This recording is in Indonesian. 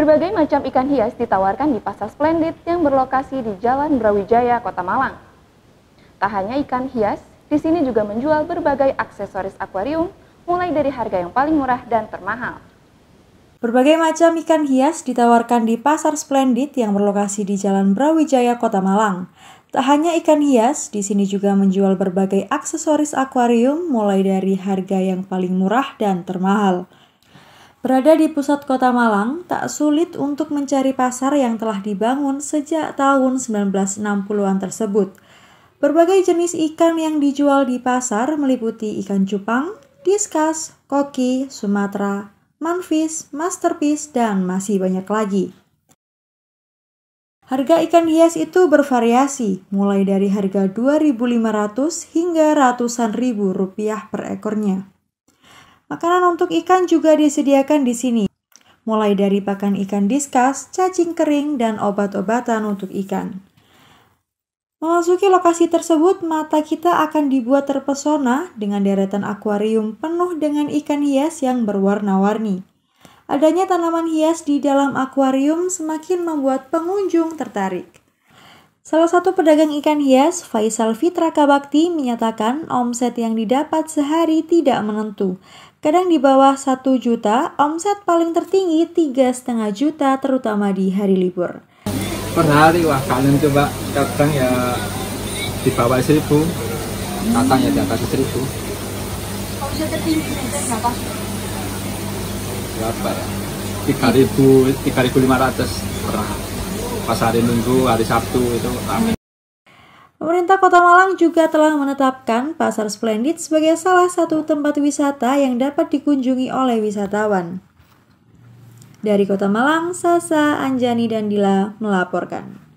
Berbagai macam ikan hias ditawarkan di Pasar Splendid yang berlokasi di Jalan Brawijaya, Kota Malang. Tak hanya ikan hias, di sini juga menjual berbagai aksesoris akuarium, mulai dari harga yang paling murah dan termahal. Berbagai macam ikan hias ditawarkan di Pasar Splendid yang berlokasi di Jalan Brawijaya, Kota Malang. Tak hanya ikan hias, di sini juga menjual berbagai aksesoris akuarium mulai dari harga yang paling murah dan termahal. Berada di pusat kota Malang, tak sulit untuk mencari pasar yang telah dibangun sejak tahun 1960-an tersebut. Berbagai jenis ikan yang dijual di pasar meliputi ikan cupang, diskas, koki, Sumatera, manfish, masterpiece, dan masih banyak lagi. Harga ikan hias itu bervariasi, mulai dari harga 2.500 hingga ratusan ribu rupiah per ekornya. Makanan untuk ikan juga disediakan di sini, mulai dari pakan ikan diskas, cacing kering, dan obat-obatan untuk ikan. Memasuki lokasi tersebut, mata kita akan dibuat terpesona dengan deretan akuarium penuh dengan ikan hias yang berwarna-warni. Adanya tanaman hias di dalam akuarium semakin membuat pengunjung tertarik. Salah satu pedagang ikan hias, Faisal Fitra Kabakti, menyatakan omset yang didapat sehari tidak menentu. Kadang di bawah 1 juta, omset paling tertinggi 3,5 juta terutama di hari libur. Per hari, wah kalian coba kadang ya di bawah 1000, kadang ya di atas 1000. Omset tertinggi berapa? Berapa ya? 3.000, 3.500 per hari pas hari Minggu, hari Sabtu itu ramai. Pemerintah Kota Malang juga telah menetapkan Pasar Splendid sebagai salah satu tempat wisata yang dapat dikunjungi oleh wisatawan. Dari Kota Malang, Sasa Anjani dan Dila melaporkan.